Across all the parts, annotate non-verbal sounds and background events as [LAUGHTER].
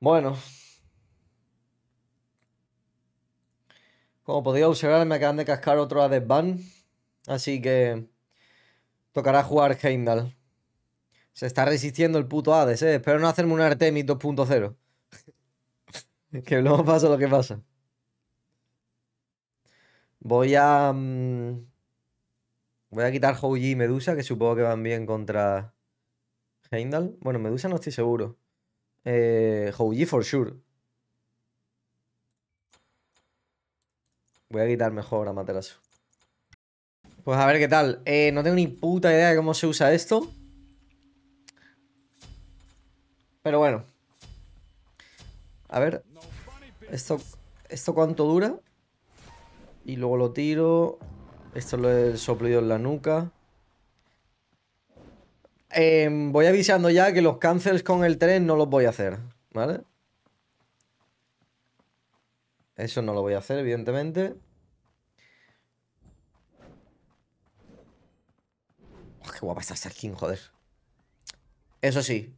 Bueno. Como podía observar, me acaban de cascar otro Ban. Así que tocará jugar Heimdall. Se está resistiendo el puto Hades, ¿eh? Espero no hacerme un Artemis 2.0. [LAUGHS] que luego pasa lo que pasa. Voy a... Mm, voy a quitar Houji y Medusa, que supongo que van bien contra Heimdall. Bueno, Medusa no estoy seguro. Eh, Houji for sure. Voy a quitar mejor a Materasu. Pues a ver qué tal. Eh, no tengo ni puta idea de cómo se usa esto. Pero bueno. A ver. Esto, esto cuánto dura. Y luego lo tiro. Esto lo he soplido en la nuca. Em, voy avisando ya que los cancels con el tren no los voy a hacer, ¿vale? Eso no lo voy a hacer, evidentemente. qué guapa está esa skin, joder. Eso sí.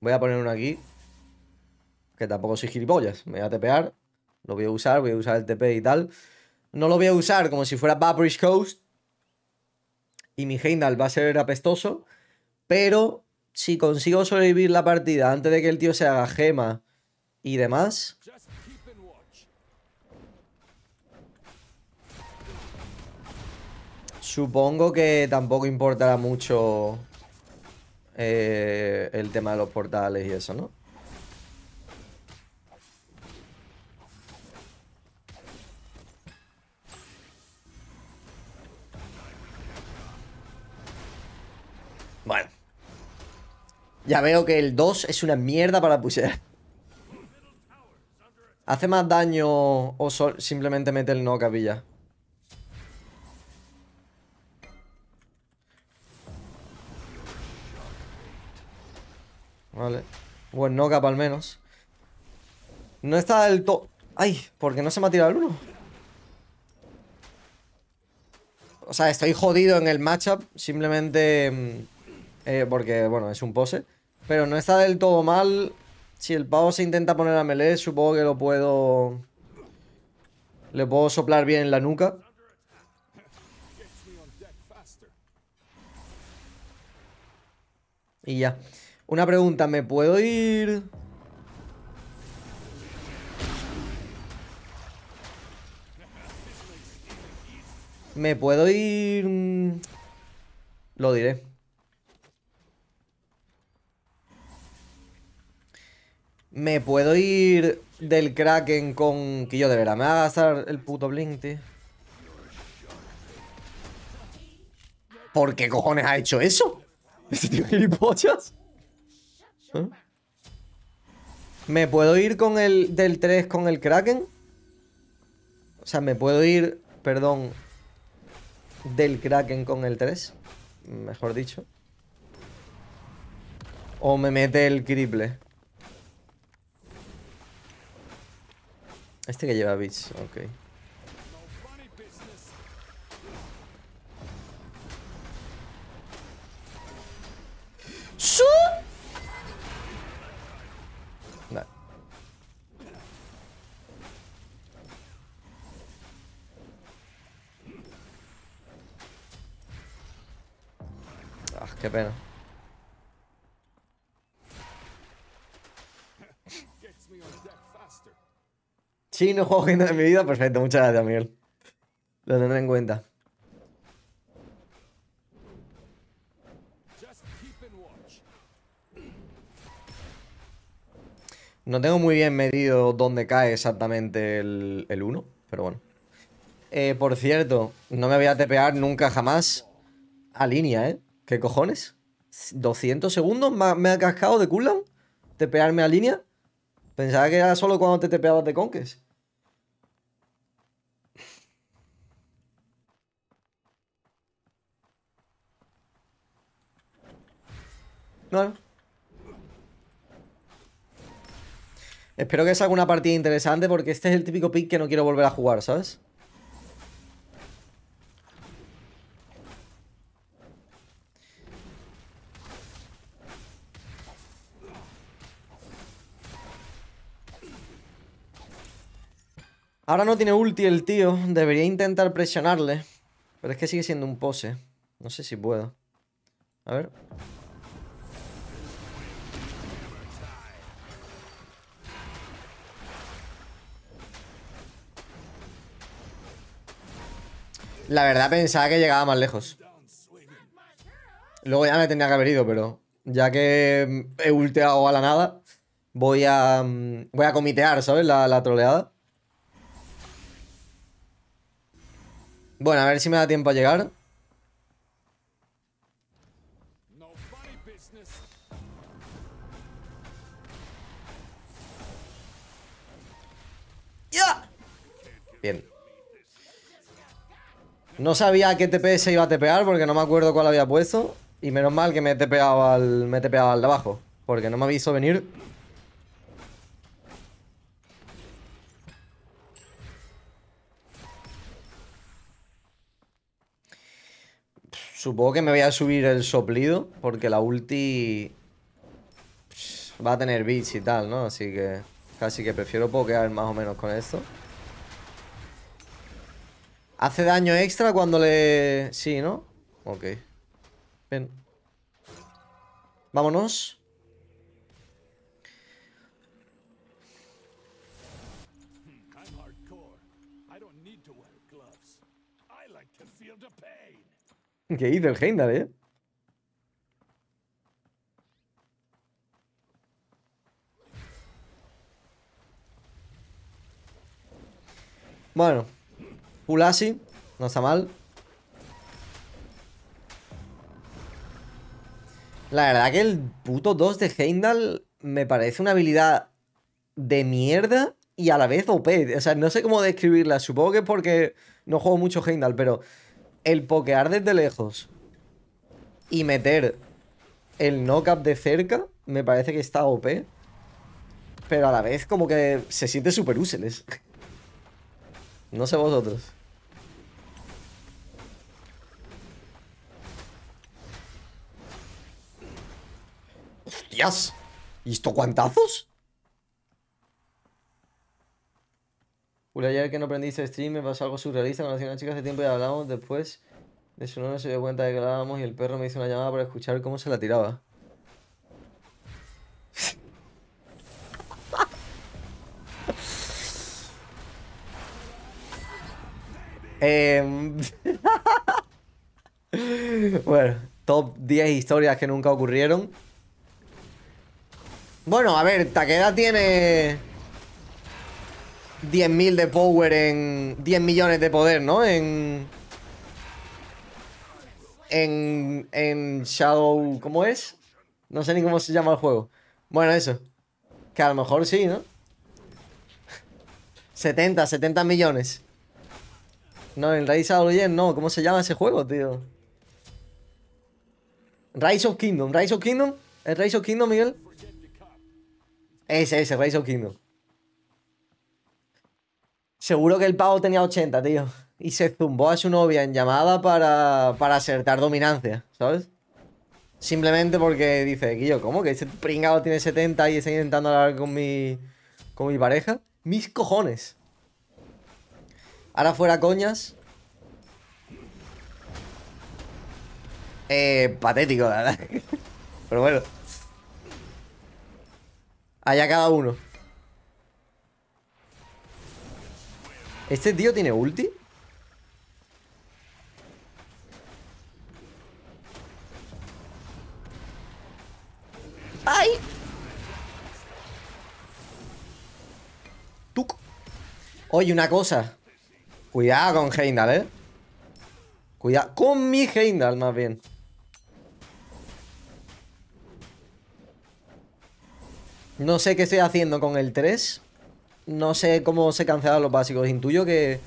Voy a poner una aquí. Que tampoco soy gilipollas. Me voy a tepear. Lo voy a usar, voy a usar el TP y tal. No lo voy a usar como si fuera Babrish Coast. Y mi Heindal va a ser apestoso. Pero si consigo sobrevivir la partida antes de que el tío se haga gema y demás... Supongo que tampoco importará mucho eh, el tema de los portales y eso, ¿no? Bueno. Ya veo que el 2 es una mierda para pushear. ¿Hace más daño o simplemente mete el no capilla? Vale. Buen no cap al menos. No está del todo... ¡Ay! ¿Por qué no se me ha tirado el 1? O sea, estoy jodido en el matchup simplemente mm, eh, porque, bueno, es un pose. Pero no está del todo mal. Si el pavo se intenta poner a melee, supongo que lo puedo... Le puedo soplar bien en la nuca. Y ya. Una pregunta, ¿me puedo ir...? ¿Me puedo ir...? Mm, lo diré. Me puedo ir del Kraken con... Que yo de verdad me va a gastar el puto Blink, tío. ¿Por qué cojones ha hecho eso? ¿Este tío gilipollas? ¿Eh? ¿Me puedo ir con el del 3 con el Kraken? O sea, ¿me puedo ir, perdón, del Kraken con el 3? Mejor dicho. ¿O me mete el criple? Este que lleva ¿Bitch? ok. ¡Su! Ah, qué pena. Sí, no juego gente en mi vida. Perfecto, muchas gracias, Miguel. Lo tendré en cuenta. No tengo muy bien medido dónde cae exactamente el, 1, pero bueno. Eh, por cierto, no me voy a tepear nunca jamás a línea, ¿eh? ¿Qué cojones? ¿200 segundos me ha cascado de cooldown? ¿Tepearme a línea? Pensaba que era solo cuando te tepeabas de conques. Bueno. Espero que salga una partida interesante porque este es el típico pick que no quiero volver a jugar, ¿sabes? Ahora no tiene ulti el tío. Debería intentar presionarle. Pero es que sigue siendo un pose. No sé si puedo. A ver. La verdad pensaba que llegaba más lejos. Luego ya me tendría que haber ido, pero ya que he ulteado a la nada, voy a mm, voy a comitear, ¿sabes? La, la troleada. Bueno, a ver si me da tiempo a llegar. ¡Ya! Bien. No sabía qué TP se iba a tepear porque no me acuerdo cuál había puesto. Y menos mal que me he tepeado al, me al de abajo. Porque no me visto venir. Supongo que me voy a subir el soplido porque la ulti va a tener bits y tal, ¿no? Así que casi que prefiero pokear más o menos con esto. Hace daño extra cuando le... Sí, ¿no? Ok. Ven. Vámonos. [LAUGHS] Que hizo el Heindal, eh? Bueno. Pulasi. No está mal. La verdad que el puto 2 de Heindal me parece una habilidad de mierda y a la vez OP. O sea, no sé cómo describirla. Supongo que es porque no juego mucho Heindal, pero el pokear desde lejos y meter el knock-up de cerca, me parece que está OP. Pero a la vez como que se siente súper úseles. [LAUGHS] No sé vosotros. ¡Hostias! ¿Y esto cuantazos? Julio, ayer que no aprendiste stream me pasó algo surrealista. Conocí a una chica hace tiempo y hablamos. Después de su no se dio cuenta de que hablábamos y el perro me hizo una llamada para escuchar cómo se la tiraba. [LAUGHS] Em, [LAUGHS] bueno, top 10 historias que nunca ocurrieron. Bueno, a ver, ¿ta tiene...? 10.000 de power en... 10 millones de poder, ¿no? En... En... Shadow... ¿Cómo es? No sé ni cómo se llama el juego. Bueno, eso. Que a lo mejor sí, ¿no? 70, [LAUGHS] 70 millones. No, en Rise of Legends no. ¿Cómo se llama ese juego, tío? Rise of Kingdom. ¿Rise of Kingdom? ¿El Rise of Kingdom, Miguel? Ese, ese, Rise of Kingdom. Seguro que el pavo tenía 80, tío. Y se zumbó a su novia en llamada para, para acertar dominancia, ¿sabes? Simplemente porque dice, Guillo, ¿cómo? ¿Que ese pringado tiene 70 y está intentando hablar con mi, con mi pareja? ¡Mis cojones! Ahora fuera coñas. Eh, patético, la verdad. [LAUGHS] Pero bueno. Allá cada uno. ¿Este tío tiene ulti? ¡Ay! ¡Tuc! Oye, una cosa Cuidado con Heindal, ¿eh? Cuidado con mi Heindal, más bien No sé qué estoy haciendo con el 3 no sé cómo se cancelan los básicos. Intuyo que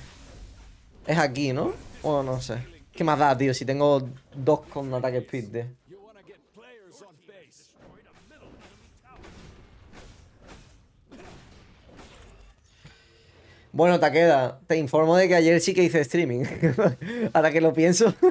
es aquí, ¿no? O no sé. ¿Qué más da, tío? Si tengo dos con ataque speed, tío. Bueno, queda te informo de que ayer sí que hice streaming. [LAUGHS] Ahora que lo pienso. [LAUGHS]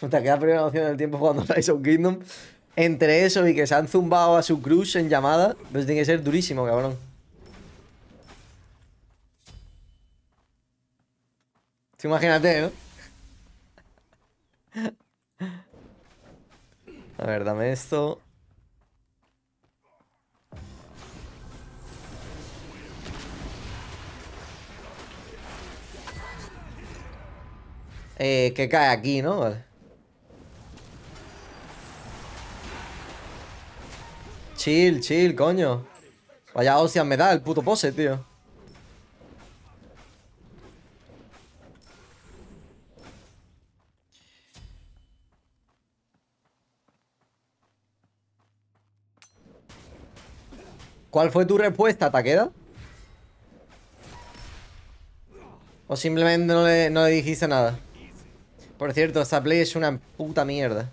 Te queda la primera noción del tiempo jugando un [LAUGHS] Kingdom. Entre eso y que se han zumbado a su crush en llamada, pues tiene que ser durísimo, cabrón. imagínate, ¿no? A ver, dame esto. Eh, que cae aquí, ¿no? Vale. chill, chill, coño. Vaya hostia me da el puto pose, tío. ¿Cuál fue tu respuesta, Taqueda? ¿O simplemente no le, no le dijiste nada? Por cierto, esta play es una puta mierda.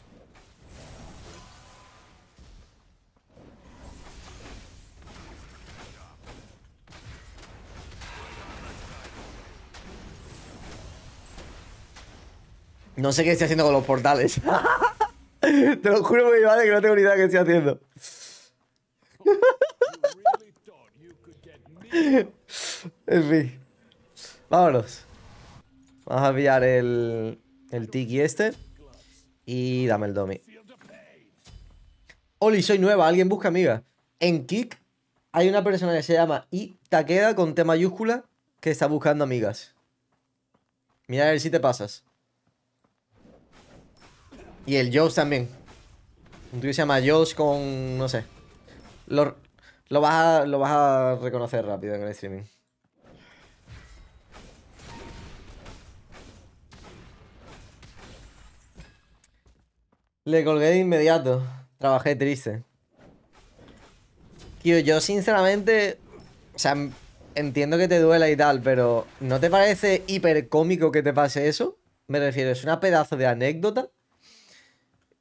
No sé qué estoy haciendo con los portales. [LAUGHS] Te lo juro, mi madre, que no tengo ni idea qué estoy haciendo. [LAUGHS] en fin. Vámonos. Vamos a pillar el, el tiki este. Y dame el domi. Oli, soy nueva. Alguien busca amiga. En Kik hay una persona que se llama I con T mayúscula que está buscando amigas. Mira a ver si te pasas. Y el Josh también. Un tío que se llama Josh con. no sé. Lo, lo, vas lo vas a reconocer rápido en el streaming. Le colgué de inmediato. Trabajé triste. Tío, yo sinceramente. O sea, entiendo que te duela y tal, pero ¿no te parece hiper cómico que te pase eso? Me refiero, es una pedazo de anécdota.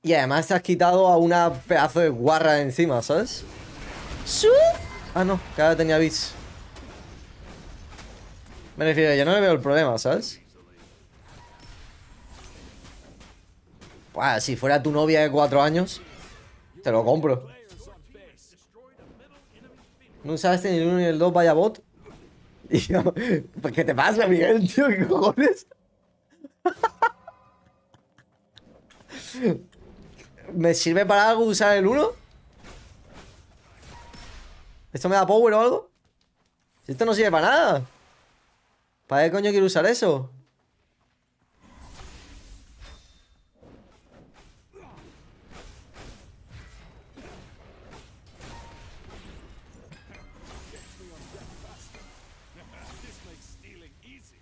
Y además te has quitado a una pedazo de guarra encima, ¿sabes? ¿Su? Ah, no, que ahora tenía bits. Me refiero, yo no le veo el problema, ¿sabes? Buah, si fuera tu novia de cuatro años, te lo compro. ¿No usaste ni el 1 ni el 2 vaya bot? [LAUGHS] Y ¿qué te pasa, Miguel, tío? ¿Qué cojones? [LAUGHS] ¿Me sirve para algo usar el 1? ¿Esto me da power o algo? Esto no sirve para nada. ¿Para qué coño quiero usar eso?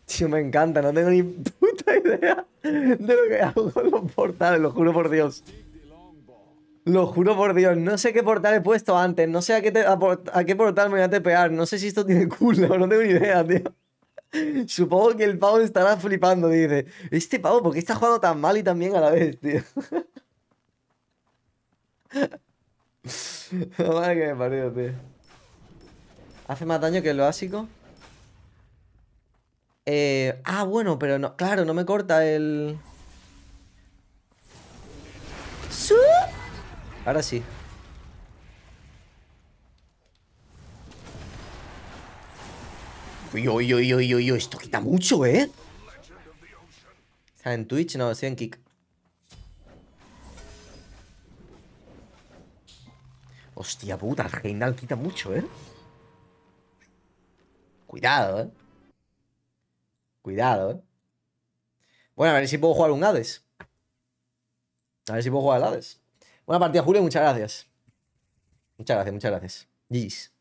Tío, me encanta, no tengo ni puta idea de lo que hago con los portales, lo juro por Dios. Lo juro por Dios, no sé qué portal he puesto antes, no sé a qué, portal me voy a tepear, no sé si esto tiene culo, [LAUGHS] no tengo ni idea, tío. Supongo que el pavo estará flipando, dice. Este pavo, ¿por qué está jugando tan mal y tan bien a la vez, tío? [LAUGHS] Madre que me parió, tío. Hace más daño que el básico. Eh, ah, bueno, pero no. Claro, no me corta el. Ahora sí. Uy, uy, uy, uy, uy, esto quita mucho, ¿eh? ¿Está en Twitch? No, estoy en Kick. Hostia puta, el Reinal quita mucho, ¿eh? Cuidado, ¿eh? Cuidado, ¿eh? Bueno, a ver si puedo jugar un Hades. A ver si puedo jugar al Hades. Buena partida, Julio, muchas gracias. Muchas gracias, muchas gracias.